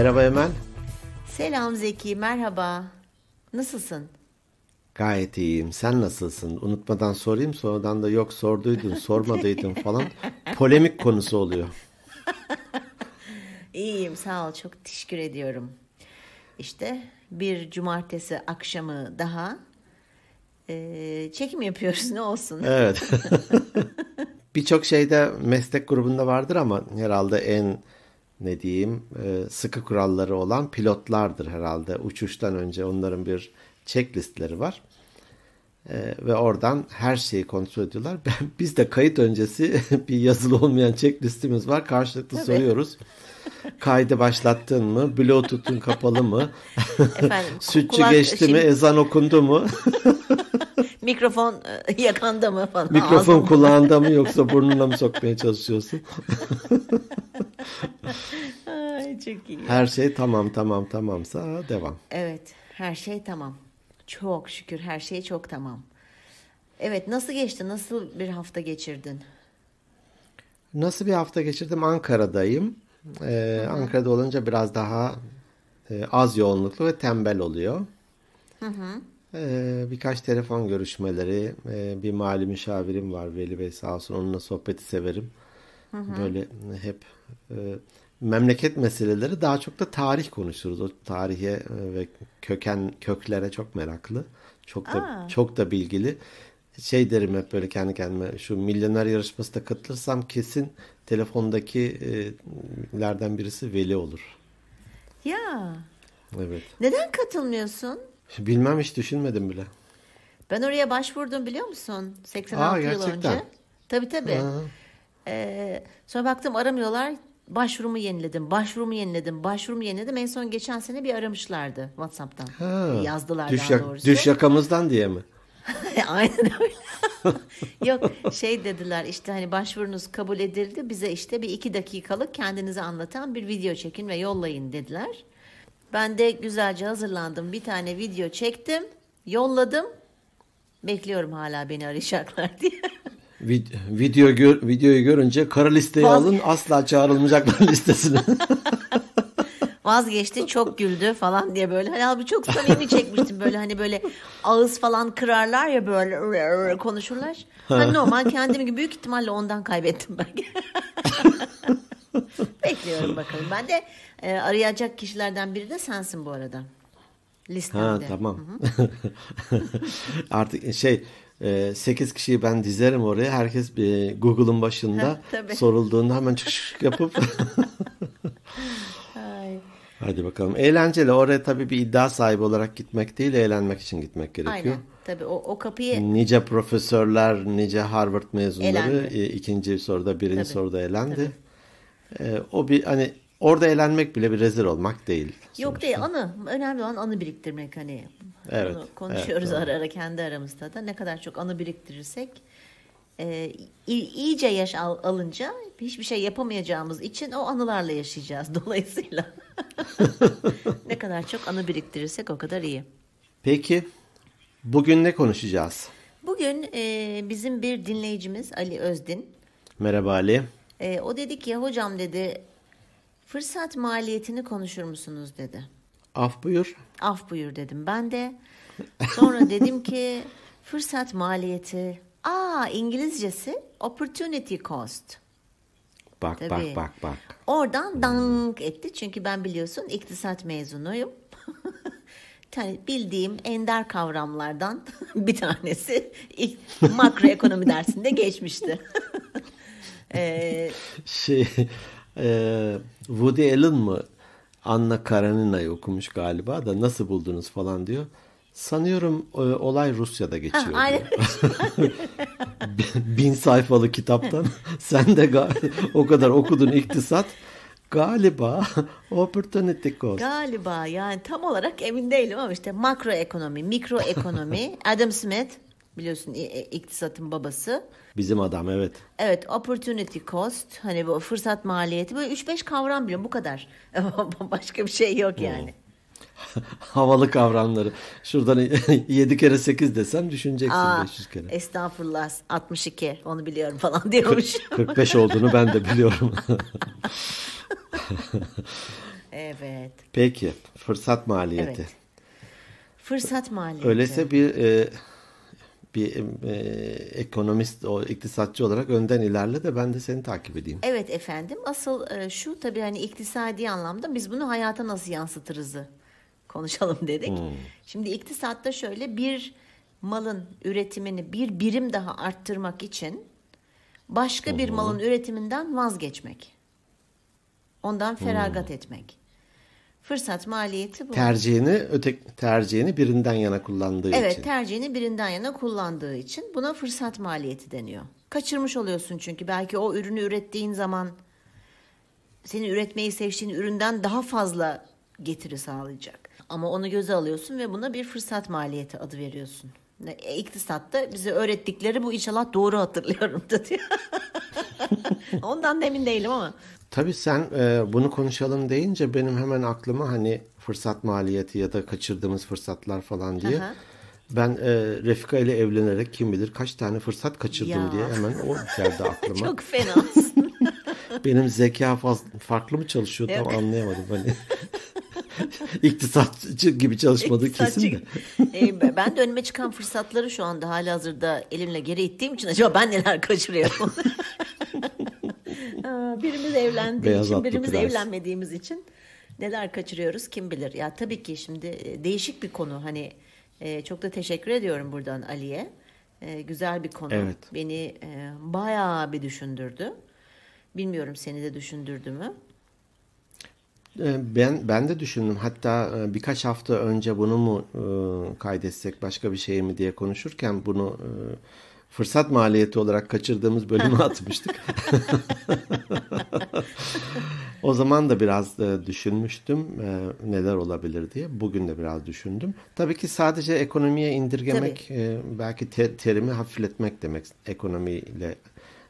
Merhaba Emel. Selam Zeki, merhaba. Nasılsın? Gayet iyiyim. Sen nasılsın? Unutmadan sorayım. Sonradan da yok sorduydun, sormadıydın falan. Polemik konusu oluyor. İyiyim. sağ ol. Çok teşekkür ediyorum. İşte bir cumartesi akşamı daha ee, çekim yapıyoruz ne olsun. Evet. Birçok şeyde meslek grubunda vardır ama herhalde en ne diyeyim e, sıkı kuralları olan pilotlardır herhalde. Uçuştan önce onların bir checklistleri var. E, ve oradan her şeyi kontrol ediyorlar. Ben, biz de kayıt öncesi bir yazılı olmayan checklistimiz var. Karşılıklı Tabii. soruyoruz. Kaydı başlattın mı? Bluetooth'un kapalı mı? Efendim, Sütçü geçti şimdi... mi? Ezan okundu mu? Mikrofon e, yakanda mı falan? Mikrofon kulağında mı yoksa burnuna mı sokmaya çalışıyorsun? Ay çok iyi. Her şey tamam tamam tamamsa devam. Evet her şey tamam. Çok şükür her şey çok tamam. Evet nasıl geçti? Nasıl bir hafta geçirdin? Nasıl bir hafta geçirdim? Ankara'dayım. Ee, Ankara'da olunca biraz daha e, az yoğunluklu ve tembel oluyor. Hı hı. Ee, birkaç telefon görüşmeleri, e, bir mali müşavirim var Veli Bey sağ olsun onunla sohbeti severim. Hı hı. Böyle hep e, memleket meseleleri daha çok da tarih konuşuruz. O tarihe e, ve köken köklere çok meraklı. Çok da Aa. çok da bilgili. Şey derim hep böyle kendi kendime şu milyoner yarışması da katılırsam kesin telefondakilerden e, birisi Veli olur. Ya. Evet. Neden katılmıyorsun? Bilmem hiç düşünmedim bile. Ben oraya başvurdum biliyor musun? 86 Aa, gerçekten. yıl önce. Tabii tabii. Aa. Ee, sonra baktım aramıyorlar. Başvurumu yeniledim, başvurumu yeniledim, başvurumu yeniledim. En son geçen sene bir aramışlardı WhatsApp'tan. Ha, Yazdılar düş, daha doğrusu. Düş yakamızdan diye mi? Aynen öyle. Yok şey dediler işte hani başvurunuz kabul edildi bize işte bir iki dakikalık kendinizi anlatan bir video çekin ve yollayın dediler. Ben de güzelce hazırlandım bir tane video çektim yolladım bekliyorum hala beni arayacaklar diye. Vid video gör videoyu görünce kara listeye alın asla çağrılmayacaklar listesine. Vazgeçti çok güldü falan diye böyle. Hani abi çok samimi çekmiştim böyle hani böyle ağız falan kırarlar ya böyle konuşurlar. Hani normal kendimi büyük ihtimalle ondan kaybettim ben. Bekliyorum bakalım. Ben de e, arayacak kişilerden biri de sensin bu arada. Listemde. Ha tamam. Hı -hı. Artık e, şey 8 ee, kişiyi ben dizerim oraya. Herkes bir Google'ın başında Heh, sorulduğunda hemen çıkış yapıp Hadi bakalım. Eğlenceli. Oraya tabii bir iddia sahibi olarak gitmek değil, eğlenmek için gitmek gerekiyor. Aynen. Tabii o, o kapıyı... Nice profesörler, nice Harvard mezunları elendi. E, ikinci soruda, birinci tabii. soruda elendi. Tabii. Ee, o bir hani orada eğlenmek bile bir rezil olmak değil. Sonuçta. Yok değil anı. Önemli olan anı biriktirmek hani. Evet, Bunu konuşuyoruz evet, ara ara kendi aramızda da. Ne kadar çok anı biriktirirsek e, iyice yaş al, alınca hiçbir şey yapamayacağımız için o anılarla yaşayacağız dolayısıyla. ne kadar çok anı biriktirirsek o kadar iyi. Peki bugün ne konuşacağız? Bugün e, bizim bir dinleyicimiz Ali Özdin. Merhaba Ali. E, o dedi ki hocam dedi fırsat maliyetini konuşur musunuz dedi. Af buyur af buyur dedim ben de. Sonra dedim ki fırsat maliyeti. Aa İngilizcesi opportunity cost. Bak Tabii. bak bak bak. Oradan hmm. dank etti çünkü ben biliyorsun iktisat mezunuyum. yani bildiğim ender kavramlardan bir tanesi makroekonomi dersinde geçmişti. ee, şey e, Woody Allen mı Anna Karenina'yı okumuş galiba da nasıl buldunuz falan diyor. Sanıyorum e, olay Rusya'da geçiyor. Ha, aynen. Bin sayfalı kitaptan sen de o kadar okudun iktisat. Galiba opportunity cost. Galiba yani tam olarak emin değilim ama işte makro ekonomi, mikro ekonomi, Adam Smith biliyorsun e, iktisatın babası. Bizim adam evet. Evet opportunity cost hani bu fırsat maliyeti böyle 3-5 kavram biliyorum bu kadar. Başka bir şey yok yani. Hmm. havalı kavramları. Şuradan 7 kere 8 desem düşüneceksin Aa, 500 kere. Estağfurullah 62 onu biliyorum falan diyormuş. 45 olduğunu ben de biliyorum. evet. Peki fırsat maliyeti. Evet. Fırsat maliyeti. Öyleyse bir e, bir e, ekonomist, o iktisatçı olarak önden ilerle de ben de seni takip edeyim. Evet efendim. Asıl e, şu tabii hani iktisadi anlamda biz bunu hayata nasıl yansıtırızı konuşalım dedik. Hmm. Şimdi iktisatta şöyle bir malın üretimini bir birim daha arttırmak için başka hmm. bir malın üretiminden vazgeçmek. Ondan feragat hmm. etmek. Fırsat maliyeti bu. Tercihini öte tercihini birinden yana kullandığı evet, için. Evet, tercihini birinden yana kullandığı için buna fırsat maliyeti deniyor. Kaçırmış oluyorsun çünkü belki o ürünü ürettiğin zaman senin üretmeyi seçtiğin üründen daha fazla getiri sağlayacak. Ama onu göze alıyorsun ve buna bir fırsat maliyeti adı veriyorsun. E, iktisatta bize öğrettikleri bu inşallah doğru hatırlıyorum diyor. Ondan emin değilim ama. Tabii sen e, bunu konuşalım deyince benim hemen aklıma hani fırsat maliyeti ya da kaçırdığımız fırsatlar falan diye. Aha. Ben e, Refika ile evlenerek kim bilir kaç tane fırsat kaçırdım ya. diye hemen o geldi aklıma. Çok fena benim zeka faz, farklı mı çalışıyor tam anlayamadım hani. İktisatçı gibi çalışmadığı kesin de. e, ben de önüme çıkan fırsatları şu anda hala hazırda elimle geri ittiğim için acaba ben neler kaçırıyorum? birimiz evlendiği Beyaz için, birimiz prens. evlenmediğimiz için neler kaçırıyoruz kim bilir. Ya tabii ki şimdi e, değişik bir konu hani e, çok da teşekkür ediyorum buradan Ali'ye. E, güzel bir konu. Evet. Beni e, bayağı bir düşündürdü. Bilmiyorum seni de düşündürdü mü? E, ben ben de düşündüm. Hatta e, birkaç hafta önce bunu mu e, kaydetsek başka bir şey mi diye konuşurken bunu e, fırsat maliyeti olarak kaçırdığımız bölümü atmıştık. o zaman da biraz e, düşünmüştüm e, neler olabilir diye. Bugün de biraz düşündüm. Tabii ki sadece ekonomiye indirgemek belki te, terimi hafifletmek demek ekonomiyle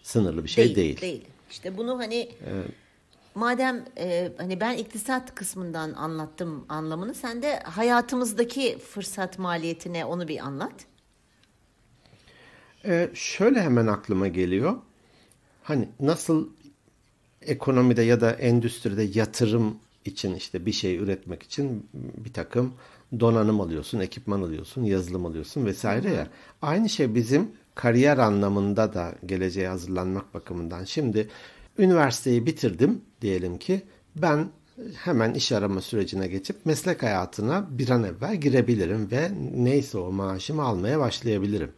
sınırlı bir şey değil. Değil. değil. İşte bunu hani evet madem e, hani ben iktisat kısmından anlattım anlamını sen de hayatımızdaki fırsat maliyetine onu bir anlat. Ee, şöyle hemen aklıma geliyor. Hani nasıl ekonomide ya da endüstride yatırım için işte bir şey üretmek için bir takım donanım alıyorsun, ekipman alıyorsun, yazılım alıyorsun vesaire ya. Aynı şey bizim kariyer anlamında da geleceğe hazırlanmak bakımından. Şimdi üniversiteyi bitirdim diyelim ki ben hemen iş arama sürecine geçip meslek hayatına bir an evvel girebilirim ve neyse o maaşımı almaya başlayabilirim.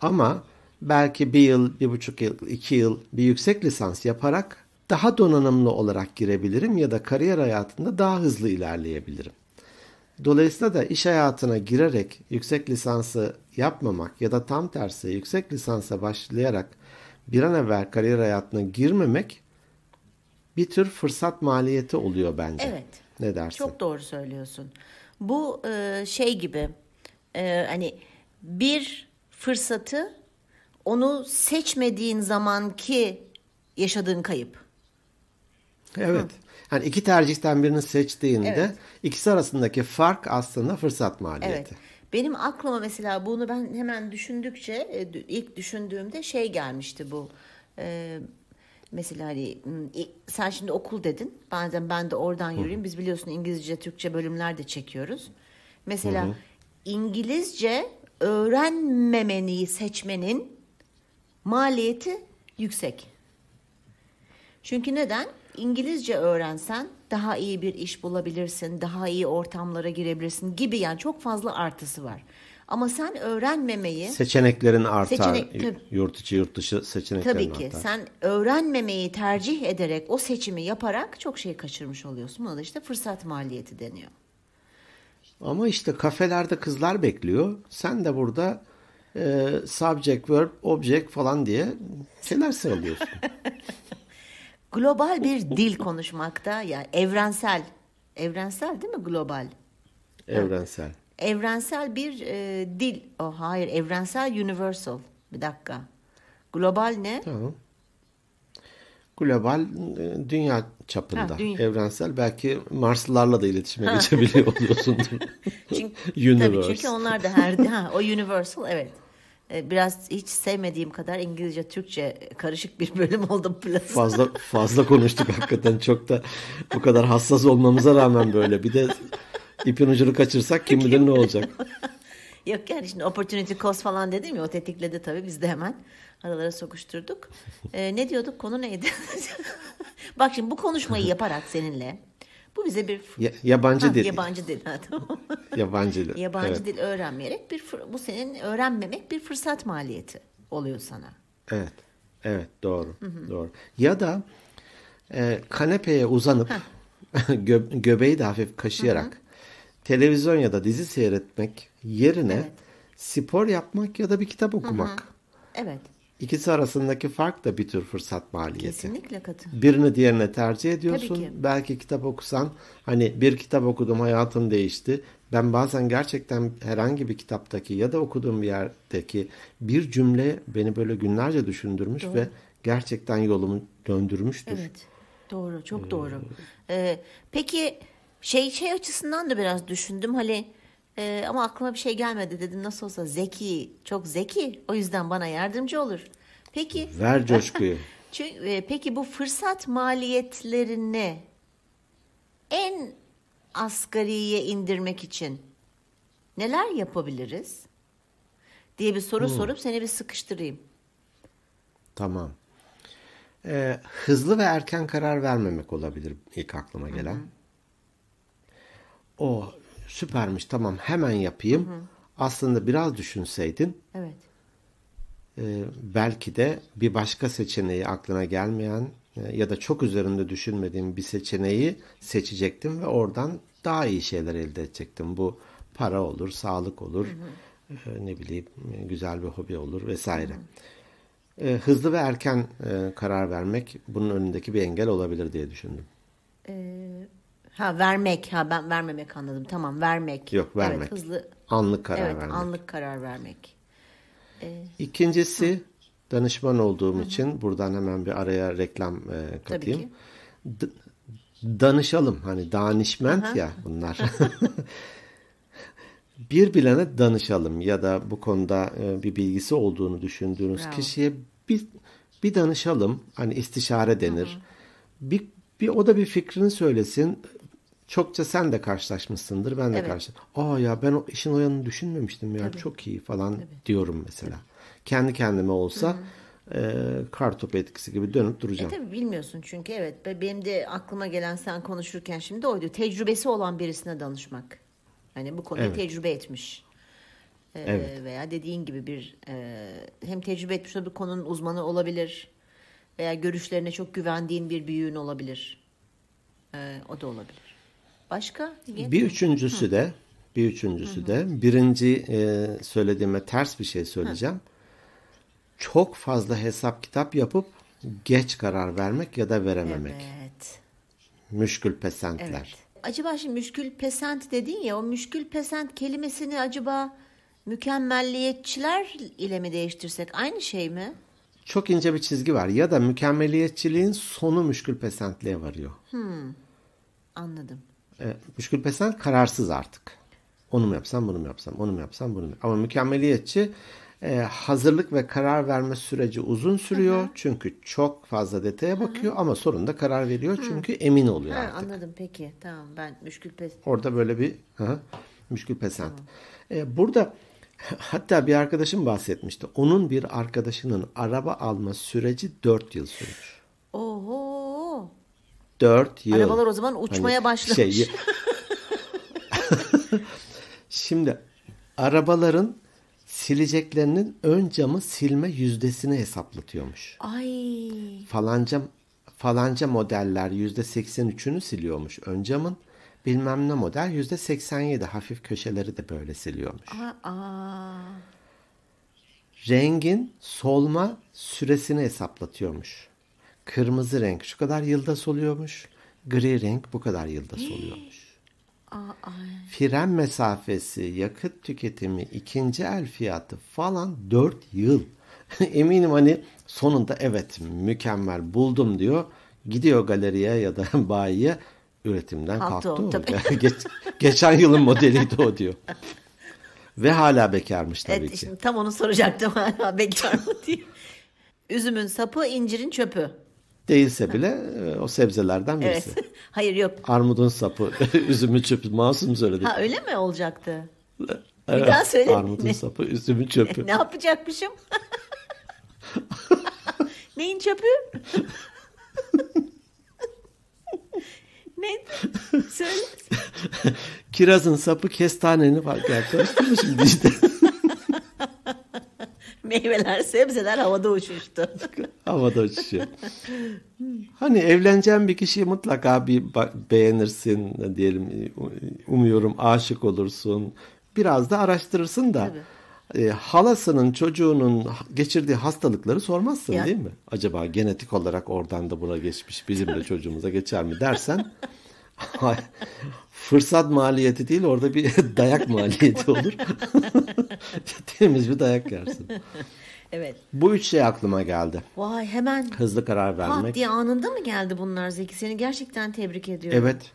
Ama belki bir yıl, bir buçuk yıl, iki yıl bir yüksek lisans yaparak daha donanımlı olarak girebilirim ya da kariyer hayatında daha hızlı ilerleyebilirim. Dolayısıyla da iş hayatına girerek yüksek lisansı yapmamak ya da tam tersi yüksek lisansa başlayarak bir an evvel kariyer hayatına girmemek bir tür fırsat maliyeti oluyor bence. Evet. Ne dersin? Çok doğru söylüyorsun. Bu e, şey gibi e, hani bir fırsatı onu seçmediğin zamanki yaşadığın kayıp. Evet. Hı. Yani iki tercihten birini seçtiğinde evet. ikisi arasındaki fark aslında fırsat maliyeti. Evet. Benim aklıma mesela bunu ben hemen düşündükçe e, ilk düşündüğümde şey gelmişti bu. E, mesela hani sen şimdi okul dedin. Bazen ben de oradan yürüyeyim. Biz biliyorsun İngilizce, Türkçe bölümler de çekiyoruz. Mesela İngilizce öğrenmemeni seçmenin maliyeti yüksek. Çünkü neden? İngilizce öğrensen daha iyi bir iş bulabilirsin, daha iyi ortamlara girebilirsin gibi yani çok fazla artısı var. Ama sen öğrenmemeyi seçeneklerin artar. Seçenek, yurt içi yurt dışı seçeneklerin artar. Tabii ki sen öğrenmemeyi tercih ederek o seçimi yaparak çok şey kaçırmış oluyorsun. Buna da işte fırsat maliyeti deniyor. Ama işte kafelerde kızlar bekliyor. Sen de burada e, subject, verb, object falan diye şeyler sıralıyorsun. global bir dil konuşmakta yani evrensel evrensel değil mi global? Evrensel. Ha. Evrensel bir e, dil. Oh hayır evrensel universal. Bir dakika. Global ne? Tamam. Global e, dünya çapında. Ha, dünya. Evrensel belki Marslılarla da iletişime ha. geçebiliyor oluyorsundur. çünkü, Tabii çünkü onlar da her ha, o universal evet. Ee, biraz hiç sevmediğim kadar İngilizce Türkçe karışık bir bölüm oldu Plus. Fazla fazla konuştuk hakikaten çok da bu kadar hassas olmamıza rağmen böyle. Bir de ipin ucunu kaçırsak kim bilir ne olacak. Yok yani şimdi opportunity cost falan dedim ya o tetikledi tabii biz de hemen aralara sokuşturduk. Ee, ne diyorduk konu neydi? Bak şimdi bu konuşmayı yaparak seninle bu bize bir ya, yabancı ha, dil. Yabancı dil ha tamam. yabancı dil. yabancı evet. dil öğrenmeyerek bir bu senin öğrenmemek bir fırsat maliyeti oluyor sana. Evet. Evet doğru. Hı hı. Doğru. Ya da e, kanepeye uzanıp gö göbeği de hafif kaşıyarak hı hı. televizyon ya da dizi seyretmek yerine evet. spor yapmak ya da bir kitap okumak. Hı hı. Evet. İkisi arasındaki fark da bir tür fırsat maliyeti. Kesinlikle katılıyorum. Birini diğerine tercih ediyorsun. Tabii ki. Belki kitap okusan hani bir kitap okudum hayatım değişti. Ben bazen gerçekten herhangi bir kitaptaki ya da okuduğum bir yerdeki bir cümle beni böyle günlerce düşündürmüş Doğru. ve gerçekten yolumu döndürmüştür. Evet. Doğru, çok ee, doğru. Ee, peki şey şey açısından da biraz düşündüm. Hani e, ama aklıma bir şey gelmedi dedim nasıl olsa zeki, çok zeki. O yüzden bana yardımcı olur. Peki. Ver coşkuyu. çünkü, e, peki bu fırsat maliyetlerini en asgariye indirmek için neler yapabiliriz? diye bir soru hmm. sorup seni bir sıkıştırayım. Tamam. Ee, hızlı ve erken karar vermemek olabilir ilk aklıma gelen. Hı hı. O süpermiş tamam hemen yapayım. Hı hı. Aslında biraz düşünseydin. Evet. E, belki de bir başka seçeneği aklına gelmeyen e, ya da çok üzerinde düşünmediğim bir seçeneği seçecektim ve oradan daha iyi şeyler elde edecektim. Bu para olur, sağlık olur, E, ne bileyim e, güzel bir hobi olur vesaire. e, hızlı ve erken e, karar vermek bunun önündeki bir engel olabilir diye düşündüm. E, Ha vermek. Ha ben vermemek anladım. Tamam vermek. Yok vermek. Evet, hızlı. Anlık karar evet, vermek. anlık karar vermek. Ee, İkincisi hı. danışman olduğum hı. için buradan hemen bir araya reklam e, katayım. Tabii ki. D- danışalım. Hani danışment Aha. ya bunlar. bir bilene danışalım ya da bu konuda e, bir bilgisi olduğunu düşündüğünüz Bravo. kişiye bir bir danışalım. Hani istişare denir. Hı Bir bir o da bir fikrini söylesin çokça sen de karşılaşmışsındır. Ben de evet. karşı. Aa ya ben o işin o yanını düşünmemiştim ya. Tabii. Çok iyi falan Tabii. diyorum mesela. Tabii. Kendi kendime olsa hı e, kartopu etkisi gibi dönüp duracağım. E tabii bilmiyorsun çünkü evet benim de aklıma gelen sen konuşurken şimdi oydu. Tecrübesi olan birisine danışmak. Hani bu konuyu evet. tecrübe etmiş. E, evet. Veya dediğin gibi bir e, hem tecrübe etmiş bir konunun uzmanı olabilir. Veya görüşlerine çok güvendiğin bir büyüğün olabilir. E, o da olabilir. Başka? Bir üçüncüsü Hı. de bir üçüncüsü Hı. de birinci e, söylediğime ters bir şey söyleyeceğim. Hı. Çok fazla hesap kitap yapıp geç karar vermek ya da verememek. Evet. Müşkül pesentler. Evet. Acaba şimdi müşkül pesent dedin ya o müşkül pesent kelimesini acaba mükemmelliyetçiler ile mi değiştirsek aynı şey mi? Çok ince bir çizgi var ya da mükemmeliyetçiliğin sonu müşkül pesentliğe varıyor. Hmm, anladım. E, müşkül pesant kararsız artık. Onu mu yapsam, bunu mu yapsam, onu mu yapsam, bunu mu Ama mükemmeliyetçi e, hazırlık ve karar verme süreci uzun sürüyor. Hı hı. Çünkü çok fazla detaya bakıyor hı hı. ama sonunda karar veriyor. Hı. Çünkü emin oluyor ha, artık. Anladım peki. Tamam ben müşkül pesant. Orada böyle bir hı, müşkül pesant. Tamam. E, burada hatta bir arkadaşım bahsetmişti. Onun bir arkadaşının araba alma süreci 4 yıl sürmüş. Oho 4 yıl. Arabalar o zaman uçmaya hani başlamış. Şey, Şimdi arabaların sileceklerinin ön camı silme yüzdesini hesaplatıyormuş. Ay. Falanca falanca modeller yüzde %83'ünü siliyormuş ön camın. Bilmem ne model yüzde %87 hafif köşeleri de böyle siliyormuş. Aa. aa. Rengin solma süresini hesaplatıyormuş. Kırmızı renk şu kadar yılda soluyormuş, Gri renk bu kadar yılda soluyormuş. Fren mesafesi, yakıt tüketimi, ikinci el fiyatı falan 4 yıl. Eminim hani sonunda evet mükemmel buldum diyor. Gidiyor galeriye ya da bayiye üretimden kalktı, kalktı o. Geç, geçen yılın modeliydi o diyor. Ve hala bekarmış tabii evet, ki. Şimdi tam onu soracaktım hala bekar mı diye. Üzümün sapı, incirin çöpü. Değilse bile e, o sebzelerden birisi. Evet. Hayır yok. Armudun sapı, üzümü çöpü. Masum söyledi. Ha öyle mi olacaktı? Evet. Bir daha söyle. Armudun sapı, üzümü çöpü. ne yapacakmışım? Neyin çöpü? ne? Söyle. Kirazın sapı kestanenin farkı. Karıştırmışım işte meyveler, sebzeler havada uçuştu. havada uçuşuyor. hani evleneceğin bir kişiyi mutlaka bir beğenirsin diyelim. Umuyorum aşık olursun. Biraz da araştırırsın da. Tabii e, halasının çocuğunun geçirdiği hastalıkları sormazsın ya. değil mi? Acaba genetik olarak oradan da buna geçmiş bizim de çocuğumuza geçer mi dersen Fırsat maliyeti değil orada bir dayak maliyeti olur. Temiz bir dayak yersin. Evet. Bu üç şey aklıma geldi. Vay hemen. Hızlı karar vermek. Hadi anında mı geldi bunlar Zeki? Seni gerçekten tebrik ediyorum. Evet.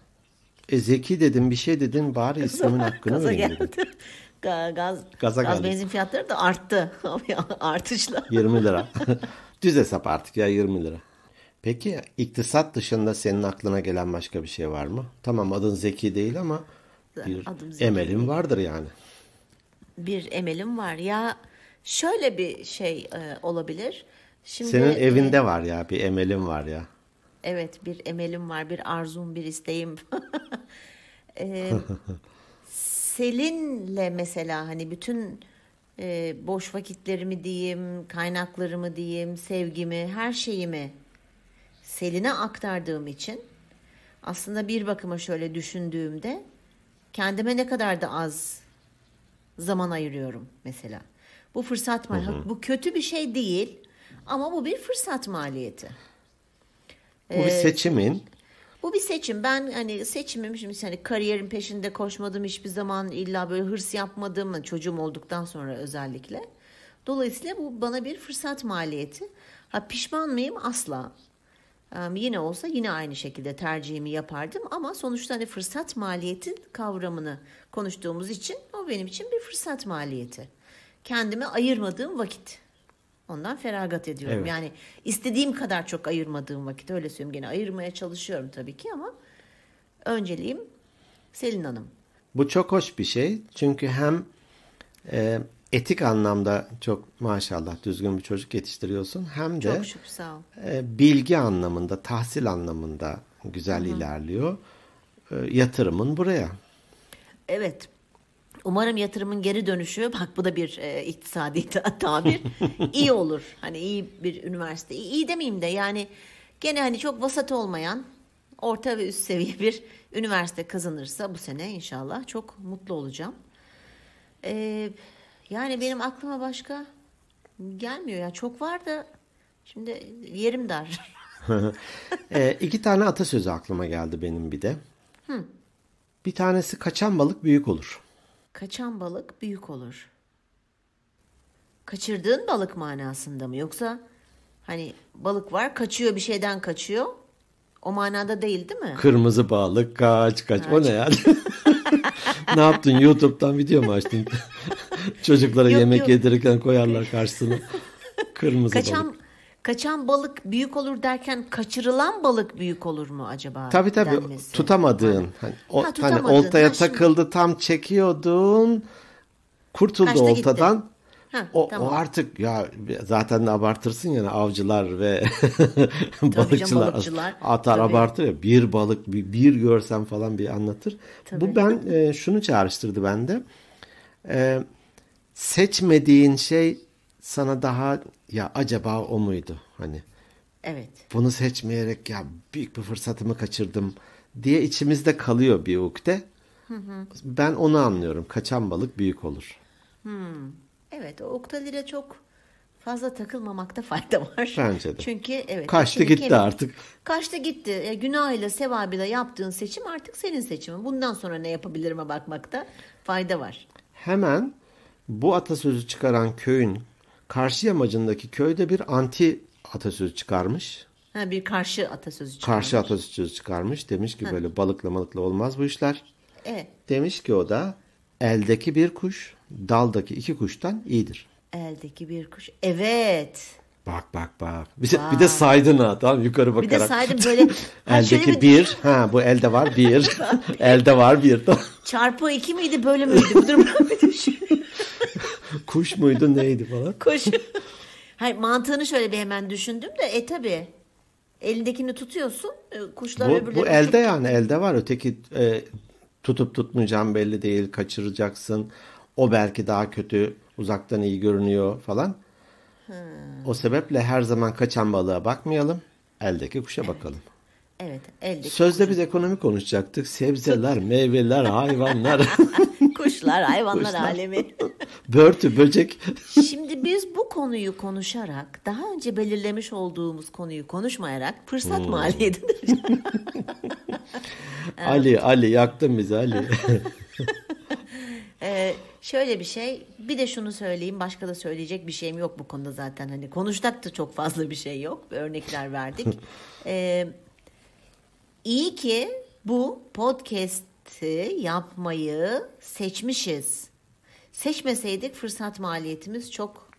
E, zeki dedim bir şey dedin bari İslam'ın hakkını verin geldi. dedim. Gaz, Gaza gaz geldi. benzin fiyatları da arttı. Artışla. 20 lira. Düz hesap artık ya 20 lira. Peki iktisat dışında senin aklına gelen başka bir şey var mı? Tamam adın Zeki değil ama bir Adım Zeki emelin değil. vardır yani. Bir emelim var ya şöyle bir şey e, olabilir. Şimdi senin evinde e, var ya bir emelim var ya. Evet bir emelim var bir arzum bir isteğim. e, Selin'le mesela hani bütün e, boş vakitlerimi diyeyim, kaynaklarımı diyeyim, sevgimi, her şeyimi Selin'e aktardığım için aslında bir bakıma şöyle düşündüğümde kendime ne kadar da az zaman ayırıyorum mesela. Bu fırsat maliyeti. Bu kötü bir şey değil ama bu bir fırsat maliyeti. Bu ee, bir seçimin. Bu bir seçim. Ben hani seçimim şimdi hani kariyerin peşinde koşmadım hiçbir zaman illa böyle hırs yapmadım hani çocuğum olduktan sonra özellikle. Dolayısıyla bu bana bir fırsat maliyeti. Ha pişman mıyım? Asla yine olsa yine aynı şekilde tercihimi yapardım ama sonuçta hani fırsat maliyeti kavramını konuştuğumuz için o benim için bir fırsat maliyeti. Kendime ayırmadığım vakit. Ondan feragat ediyorum. Evet. Yani istediğim kadar çok ayırmadığım vakit öyle söyleyeyim gene ayırmaya çalışıyorum tabii ki ama önceliğim Selin Hanım. Bu çok hoş bir şey. Çünkü hem e, etik anlamda çok maşallah düzgün bir çocuk yetiştiriyorsun. Hem de çok şükür, sağ ol. E, bilgi anlamında, tahsil anlamında güzel Hı-hı. ilerliyor. E, yatırımın buraya. Evet. Umarım yatırımın geri dönüşü, bak bu da bir e, iktisadi tabir, iyi olur. Hani iyi bir üniversite. İyi, iyi demeyeyim de yani gene hani çok vasat olmayan, orta ve üst seviye bir üniversite kazanırsa bu sene inşallah çok mutlu olacağım. Ee, yani benim aklıma başka gelmiyor ya. çok var da şimdi yerim dar. e, iki tane atasözü aklıma geldi benim bir de. Hı. Bir tanesi kaçan balık büyük olur. Kaçan balık büyük olur. Kaçırdığın balık manasında mı yoksa hani balık var kaçıyor bir şeyden kaçıyor o manada değil değil mi? Kırmızı balık kaç kaç, kaç. o ne yani? ne yaptın YouTube'dan video mu açtın? Çocuklara yok, yemek yok. yedirirken koyarlar karşısına. Kırmızı Kaçan... balık. Kaçan balık büyük olur derken kaçırılan balık büyük olur mu acaba? Tabii tabii denmesi? tutamadığın. Hani, hani ha, hani tutamadığın. Hani oltaya ha, takıldı şimdi... tam çekiyordun. Kurtuldu Kaçta oltadan. Gitti. Ha, o, tamam. o artık ya zaten abartırsın yani avcılar ve balıkçılar, canım, balıkçılar atar tabii. abartır ya bir balık bir, bir görsem falan bir anlatır. Tabii. Bu ben e, şunu çağrıştırdı bende. E, seçmediğin şey sana daha ya acaba o muydu hani? Evet. Bunu seçmeyerek ya büyük bir fırsatımı kaçırdım diye içimizde kalıyor bir ukde. Hı hı. Ben onu anlıyorum. Kaçan balık büyük olur. Hmm. Evet o ukdelere çok fazla takılmamakta fayda var. Bence de. Çünkü evet. Kaçtı gitti kelime, artık. Kaçtı gitti. E, günahıyla sevabıyla yaptığın seçim artık senin seçimin. Bundan sonra ne yapabilirime bakmakta fayda var. Hemen bu atasözü çıkaran köyün karşı yamacındaki köyde bir anti atasözü çıkarmış. Ha, bir karşı atasözü çıkarmış. Karşı atasözü çıkarmış. Demiş ki ha. böyle balıkla malıkla olmaz bu işler. E. Demiş ki o da eldeki bir kuş daldaki iki kuştan iyidir. Eldeki bir kuş. Evet. Bak bak bak. Bir, bak. De, bir de saydın ha tamam yukarı bakarak. Bir de saydım böyle. Eldeki bir... bir. Ha bu elde var bir. elde var bir. Çarpı iki miydi böyle miydi? Bu durumda durum Kuş muydu neydi falan. Kuş. Hayır mantığını şöyle bir hemen düşündüm de e tabi. Elindekini tutuyorsun. E, kuşlar bu, öbürleri. Bu elde tutup... yani elde var. Öteki e, tutup tutmayacağım belli değil. Kaçıracaksın. O belki daha kötü. Uzaktan iyi görünüyor falan. Hmm. O sebeple her zaman kaçan balığa bakmayalım. Eldeki kuşa evet. bakalım. Evet, eldeki. Sözde kuşa. biz ekonomi konuşacaktık. Sebzeler, meyveler, hayvanlar. kuşlar, hayvanlar kuşlar. alemi. Börtü, böcek. Şimdi biz bu konuyu konuşarak, daha önce belirlemiş olduğumuz konuyu konuşmayarak fırsat hmm. maliyedir. Ali, Ali yaktın bizi Ali. ee, şöyle bir şey, bir de şunu söyleyeyim, başka da söyleyecek bir şeyim yok bu konuda zaten. Hani konuştak da çok fazla bir şey yok, örnekler verdik. Ee, iyi ki bu podcast seyahati yapmayı seçmişiz. Seçmeseydik fırsat maliyetimiz çok.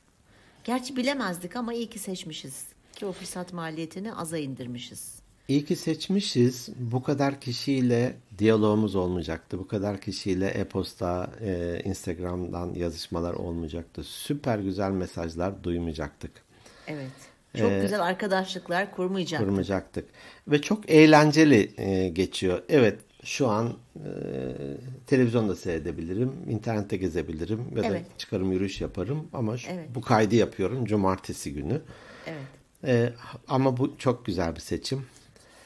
Gerçi bilemezdik ama iyi ki seçmişiz. Ki o fırsat maliyetini aza indirmişiz. İyi ki seçmişiz. Bu kadar kişiyle diyalogumuz olmayacaktı. Bu kadar kişiyle e-posta, e, Instagram'dan yazışmalar olmayacaktı. Süper güzel mesajlar duymayacaktık. Evet. Çok ee, güzel arkadaşlıklar kurmayacaktık. Kurmayacaktık. Ve çok eğlenceli e, geçiyor. Evet şu an e, televizyonda seyredebilirim, internette gezebilirim ya evet. da çıkarım yürüyüş yaparım ama şu, evet. bu kaydı yapıyorum cumartesi günü. Evet. E, ama bu çok güzel bir seçim.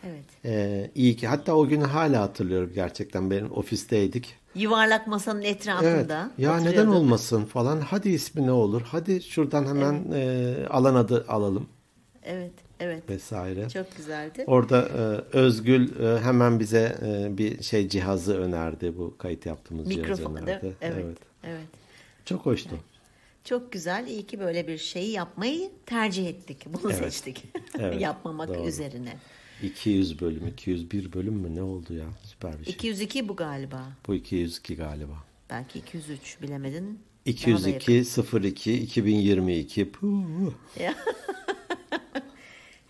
Evet. E, iyi ki hatta o günü hala hatırlıyorum gerçekten benim ofisteydik. Yuvarlak masanın etrafında. Evet. Ya neden olmasın falan. Hadi ismi ne olur? Hadi şuradan hemen evet. e, alan adı alalım. Evet. Evet. Vesaire. Çok güzeldi. Orada e, Özgül e, hemen bize e, bir şey cihazı önerdi. Bu kayıt yaptığımız Mikrofon, cihazı önerdi. Evet. Evet. evet. Çok hoştu. Çok güzel. İyi ki böyle bir şeyi yapmayı tercih ettik. Bunu evet. seçtik. Evet. Yapmamak Doğru. üzerine. 200 bölüm, 201 bölüm mü ne oldu ya? Süper bir şey. 202 bu galiba. Bu 202 galiba. Belki 203 bilemedin. 202 02 2022.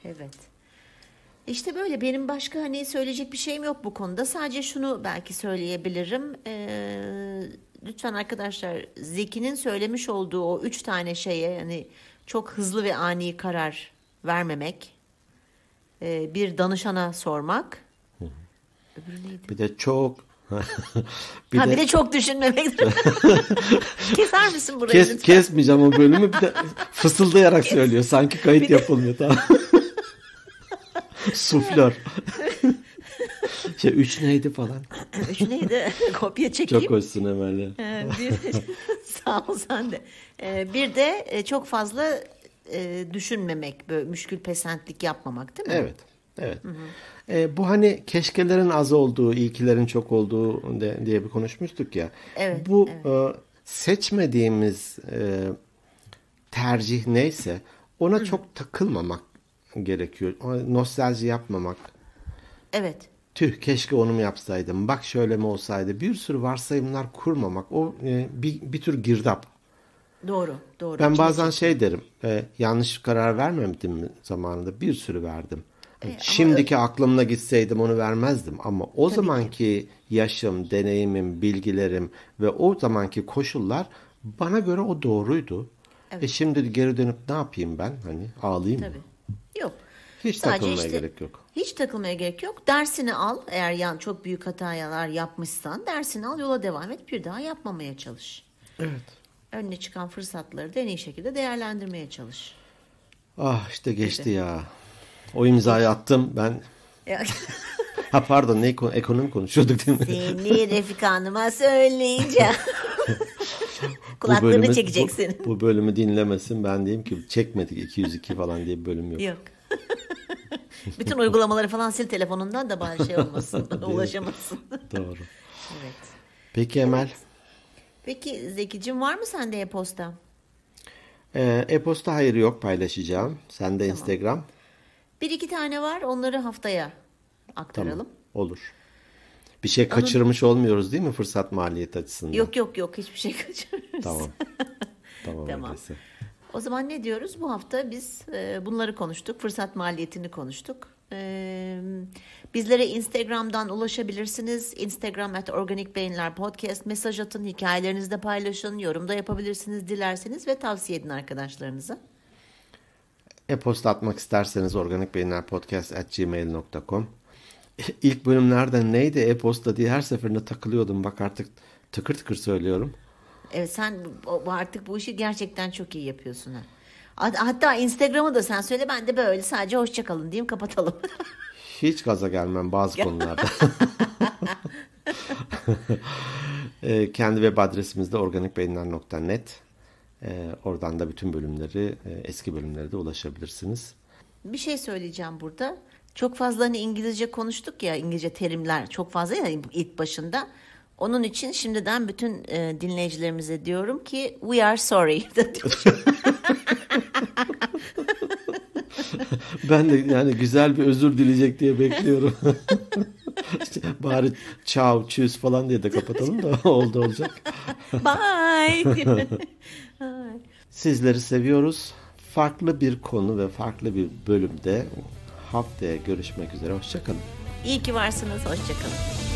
Evet. İşte böyle benim başka hani söyleyecek bir şeyim yok bu konuda. Sadece şunu belki söyleyebilirim. Ee, lütfen arkadaşlar Zeki'nin söylemiş olduğu o üç tane şeye yani çok hızlı ve ani karar vermemek. Ee, bir danışana sormak. Öbürü neydi? Bir de çok bir, ha, de... bir de çok düşünmemek. Keser misin burayı? Kes, kesmeyeceğim o bölümü. Bir de fısıldayarak söylüyor. Sanki kayıt bir yapılmıyor. De... Tamam. Suflör. şey üç neydi falan. üç neydi? Kopya çekeyim. Çok hoşsun Emel'e. Ee, bir, sağ ol sen de. Ee, bir de e, çok fazla e, düşünmemek, böyle müşkül pesentlik yapmamak değil mi? Evet. Evet. Hı hı. E, bu hani keşkelerin az olduğu, iyikilerin çok olduğu de, diye bir konuşmuştuk ya. Evet. Bu evet. E, seçmediğimiz e, tercih neyse ona hı. çok takılmamak gerekiyor. Nostalji yapmamak. Evet. Tüh keşke onu mu yapsaydım. Bak şöyle mi olsaydı. Bir sürü varsayımlar kurmamak. O e, bir, bir tür girdap. Doğru, doğru. Ben bazen şey derim. E, yanlış karar vermedim mi zamanında? Bir sürü verdim. E, Şimdiki öyle... aklımla gitseydim onu vermezdim ama o Tabii zamanki ki. yaşım, deneyimim, bilgilerim ve o zamanki koşullar bana göre o doğruydu. Evet. E şimdi geri dönüp ne yapayım ben? Hani ağlayayım Tabii. mı? Hiç Sadece takılmaya işte, gerek yok. Hiç takılmaya gerek yok. Dersini al eğer yan çok büyük hatalar yapmışsan dersini al yola devam et bir daha yapmamaya çalış. Evet. Önüne çıkan fırsatları da en iyi şekilde değerlendirmeye çalış. Ah işte geçti işte. ya. O imzayı attım ben. ha pardon ne ekonomi konuşuyorduk değil mi? Seni Refik Hanım'a söyleyeceğim. Kulaklarını bölümü, çekeceksin. Bu, bu bölümü dinlemesin ben diyeyim ki çekmedik 202 falan diye bir bölüm yok. Yok. Bütün uygulamaları falan sil telefonundan da bana şey olmasın, ulaşamazsın. Doğru. evet. Peki Emel. Evet. Peki Zeki'cim var mı sende e-posta? Ee, e-posta hayır yok paylaşacağım. Sende tamam. Instagram. Bir iki tane var onları haftaya aktaralım. Tamam, olur. Bir şey kaçırmış Onun... olmuyoruz değil mi fırsat maliyet açısından? Yok yok yok hiçbir şey kaçırmıyoruz. Tamam. Tamam. tamam. O zaman ne diyoruz? Bu hafta biz e, bunları konuştuk. Fırsat maliyetini konuştuk. E, bizlere Instagram'dan ulaşabilirsiniz. Instagram at Organik Beyinler Podcast. Mesaj atın, hikayelerinizde paylaşın, yorumda yapabilirsiniz dilerseniz ve tavsiye edin arkadaşlarınıza. E-posta atmak isterseniz organikbeyinlerpodcast.gmail.com İlk bölümlerden neydi e-posta diye her seferinde takılıyordum. Bak artık tıkır tıkır söylüyorum. Evet sen artık bu işi gerçekten çok iyi yapıyorsun. Ha. Hatta Instagram'ı da sen söyle ben de böyle sadece hoşçakalın diyeyim kapatalım. Hiç gaza gelmem bazı konularda. e, kendi web adresimizde organikbeyinler.net. E, ee, oradan da bütün bölümleri, e, eski bölümlere de ulaşabilirsiniz. Bir şey söyleyeceğim burada. Çok fazla hani İngilizce konuştuk ya İngilizce terimler çok fazla ya hani ilk başında. Onun için şimdiden bütün e, dinleyicilerimize diyorum ki we are sorry. ben de yani güzel bir özür dileyecek diye bekliyorum. Bari ciao, tschüss falan diye de kapatalım da oldu olacak. Bye. Sizleri seviyoruz. Farklı bir konu ve farklı bir bölümde haftaya görüşmek üzere. Hoşçakalın. İyi ki varsınız. Hoşçakalın.